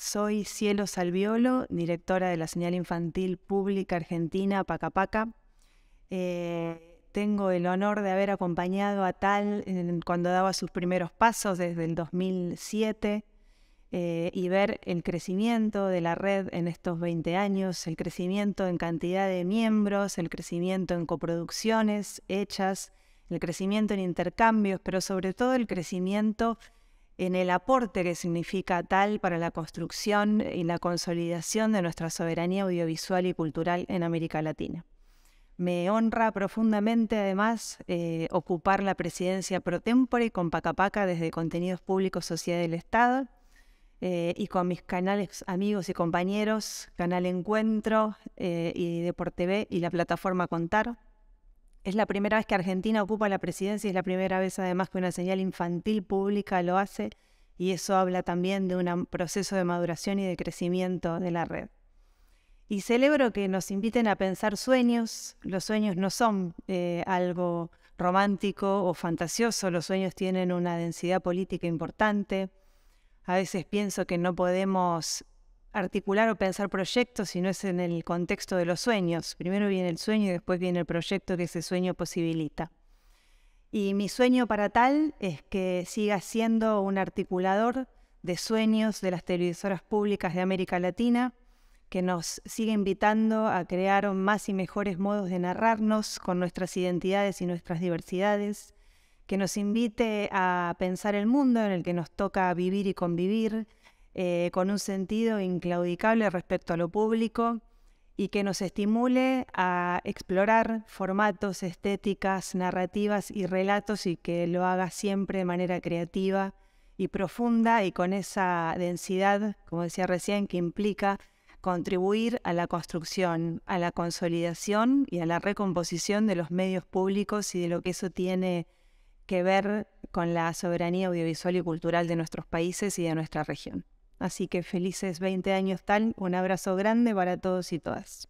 Soy Cielo Salviolo, directora de la señal infantil pública argentina Pacapaca. Eh, tengo el honor de haber acompañado a Tal cuando daba sus primeros pasos desde el 2007 eh, y ver el crecimiento de la red en estos 20 años, el crecimiento en cantidad de miembros, el crecimiento en coproducciones hechas, el crecimiento en intercambios, pero sobre todo el crecimiento en el aporte que significa tal para la construcción y la consolidación de nuestra soberanía audiovisual y cultural en América Latina. Me honra profundamente, además, eh, ocupar la presidencia pro tempore con Pacapaca desde Contenidos Públicos Sociedad del Estado eh, y con mis canales amigos y compañeros, Canal Encuentro eh, y Deporte TV y la plataforma Contar. Es la primera vez que Argentina ocupa la presidencia y es la primera vez además que una señal infantil pública lo hace y eso habla también de un proceso de maduración y de crecimiento de la red. Y celebro que nos inviten a pensar sueños. Los sueños no son eh, algo romántico o fantasioso, los sueños tienen una densidad política importante. A veces pienso que no podemos articular o pensar proyectos si no es en el contexto de los sueños. Primero viene el sueño y después viene el proyecto que ese sueño posibilita. Y mi sueño para tal es que siga siendo un articulador de sueños de las televisoras públicas de América Latina, que nos siga invitando a crear más y mejores modos de narrarnos con nuestras identidades y nuestras diversidades, que nos invite a pensar el mundo en el que nos toca vivir y convivir, eh, con un sentido inclaudicable respecto a lo público y que nos estimule a explorar formatos, estéticas, narrativas y relatos y que lo haga siempre de manera creativa y profunda y con esa densidad, como decía recién, que implica contribuir a la construcción, a la consolidación y a la recomposición de los medios públicos y de lo que eso tiene que ver con la soberanía audiovisual y cultural de nuestros países y de nuestra región. Así que felices 20 años tal. Un abrazo grande para todos y todas.